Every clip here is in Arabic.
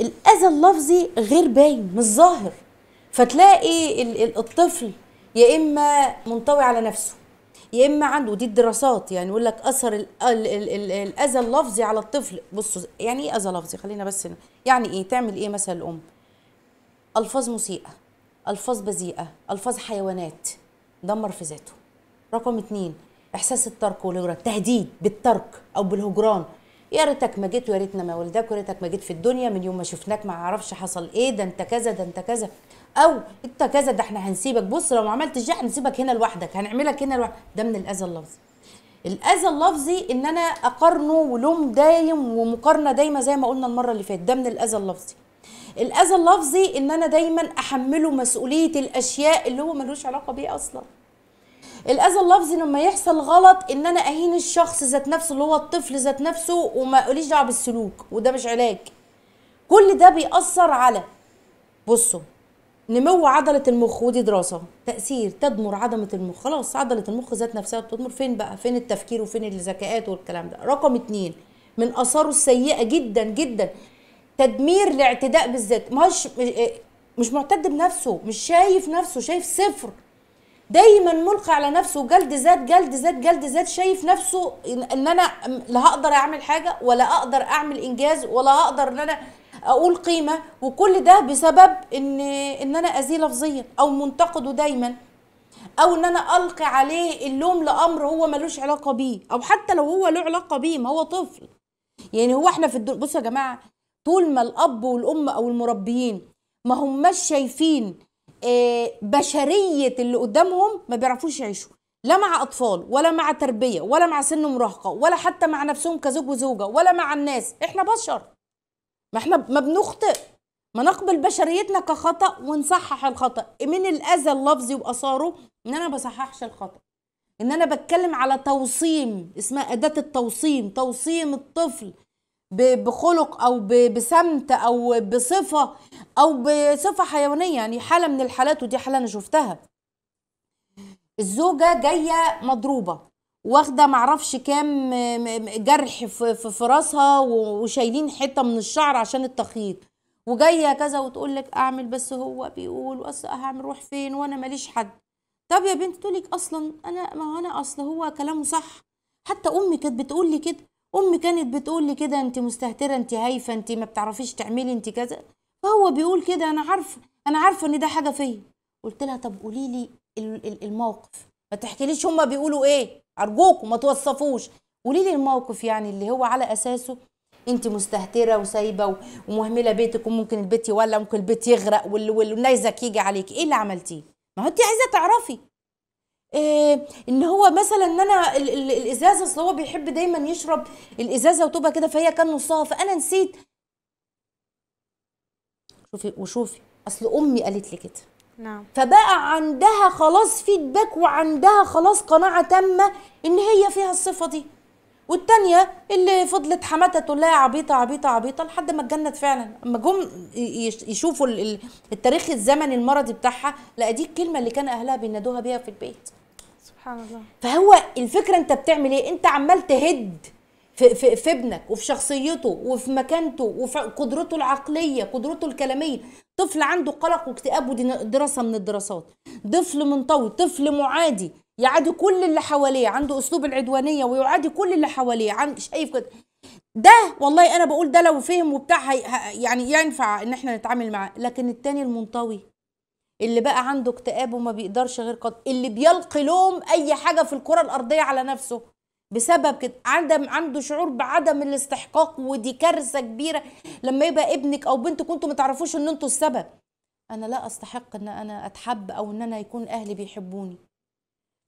الاذى اللفظي غير باين مش ظاهر فتلاقي الطفل يا اما منطوي على نفسه يا اما عنده دي الدراسات يعني يقول لك اثر الاذى اللفظي على الطفل بصوا يعني ايه اذى لفظي خلينا بس هنا. يعني ايه تعمل ايه مثلا الام الفاظ مسيئه الفاظ بذيئه الفاظ حيوانات دمر في ذاته رقم اتنين احساس الترك والهجران تهديد بالترك او بالهجران يا ريتك ما جيت ويا ريتنا ما ولدك ويا ريتك ما جيت في الدنيا من يوم ما شفناك ما اعرفش حصل ايه ده انت كذا ده انت كذا او انت كذا ده احنا هنسيبك بص لو ما عملتش ده هنسيبك هنا لوحدك هنعملك هنا لوحدك ده من الاذى اللفظي الاذى اللفظي ان انا اقارنه ولوم دايم ومقارنه دايمه زي ما قلنا المره اللي فاتت ده من الاذى اللفظي الاذى اللفظي ان انا دايما احمله مسؤوليه الاشياء اللي هو ملوش علاقه بيه اصلا الاذى اللفظي لما يحصل غلط ان انا اهين الشخص ذات نفسه اللي هو الطفل ذات نفسه وما اقوليش دعوه بالسلوك وده مش علاج كل ده بيأثر على بصوا نمو عضلة المخ ودي دراسة تأثير تدمر عضلة المخ خلاص عضلة المخ ذات نفسها بتدمر فين بقى فين التفكير وفين الذكاءات والكلام ده رقم اتنين من آثاره السيئة جدا جدا تدمير الاعتداء بالذات مش مش معتد بنفسه مش شايف نفسه شايف صفر دايما ملقي على نفسه جلد ذات جلد ذات جلد ذات شايف نفسه ان انا لا هقدر اعمل حاجه ولا اقدر اعمل انجاز ولا هقدر ان انا اقول قيمه وكل ده بسبب ان ان انا اذيه لفظيا او منتقده دايما او ان انا القي عليه اللوم لامر هو ملوش علاقه بيه او حتى لو هو له علاقه بيه ما هو طفل يعني هو احنا في بصوا يا جماعه طول ما الاب والام او المربيين ما هماش شايفين آه، بشريه اللي قدامهم ما بيعرفوش يعيشوا لا مع اطفال ولا مع تربيه ولا مع سن مراهقه ولا حتى مع نفسهم كزوج وزوجه ولا مع الناس احنا بشر ما احنا ما بنخطئ ما نقبل بشريتنا كخطا ونصحح الخطا من الاذى اللفظي واثاره ان انا ما بصححش الخطا ان انا بتكلم على توصيم اسمها اداه التوصيم توصيم الطفل بخلق او بسمت او بصفه او بصفه حيوانيه يعني حاله من الحالات ودي حاله انا شفتها الزوجه جايه مضروبه واخده معرفش كام جرح في راسها وشايلين حته من الشعر عشان التخييط وجايه كذا وتقول لك اعمل بس هو بيقول اصل هعمل روح فين وانا ماليش حد طب يا بنت تقول لك اصلا انا ما هو انا اصل هو كلامه صح حتى امي كانت بتقول لي كده امي كانت بتقول لي كده انت مستهتره انت هايفه انت ما بتعرفيش تعملي انت كذا فهو بيقول كده انا عارفه انا عارفه ان ده حاجه فيا قلت لها طب قولي لي الموقف ما تحكيليش هما بيقولوا ايه ارجوكم ما توصفوش قولي لي الموقف يعني اللي هو على اساسه انت مستهتره وسايبه ومهمله بيتك وممكن البيت يولع ممكن البيت يغرق والنيزك يجي عليك ايه اللي عملتيه ما هو انت عايزه تعرفي إيه ان هو مثلا ان انا الازازه اصل هو بيحب دايما يشرب الازازه وتبقى كده فهي كان نصها فانا نسيت شوفي وشوفي اصل امي قالت لي كده نعم فبقى عندها خلاص فيدباك وعندها خلاص قناعه تامه ان هي فيها الصفه دي والتانية اللي فضلت حماتها تقول لها عبيطة عبيطة عبيطة لحد ما اتجنت فعلا اما جم يشوفوا التاريخ الزمني المرضي بتاعها لا دي الكلمة اللي كان أهلها بينادوها بيها في البيت سبحان الله فهو الفكرة أنت بتعمل إيه؟ أنت عمال تهد في, في, في ابنك وفي شخصيته وفي مكانته وفي قدرته العقليه قدرته الكلاميه طفل عنده قلق واكتئاب ودي دراسه من الدراسات طفل منطوي طفل معادي يعادي كل اللي حواليه عنده اسلوب العدوانيه ويعادي كل اللي حواليه عن شايف كده ده والله انا بقول ده لو فهم وبتاع يعني ينفع ان احنا نتعامل معاه لكن التاني المنطوي اللي بقى عنده اكتئاب وما بيقدرش غير قد اللي بيلقي لوم اي حاجه في الكره الارضيه على نفسه بسبب كده عدم عنده شعور بعدم الاستحقاق ودي كارثه كبيره لما يبقى ابنك او بنتك انتوا ما تعرفوش ان انتوا السبب انا لا استحق ان انا اتحب او ان انا يكون اهلي بيحبوني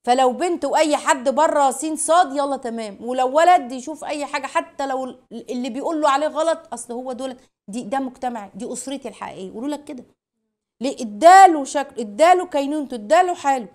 فلو بنت واي حد بره سين صاد يلا تمام ولو ولد يشوف اي حاجه حتى لو اللي بيقول له عليه غلط اصل هو دول دي ده مجتمعي دي اسرتي الحقيقيه يقولوا لك كده ليه اداله شكل اداله كينونته اداله حاله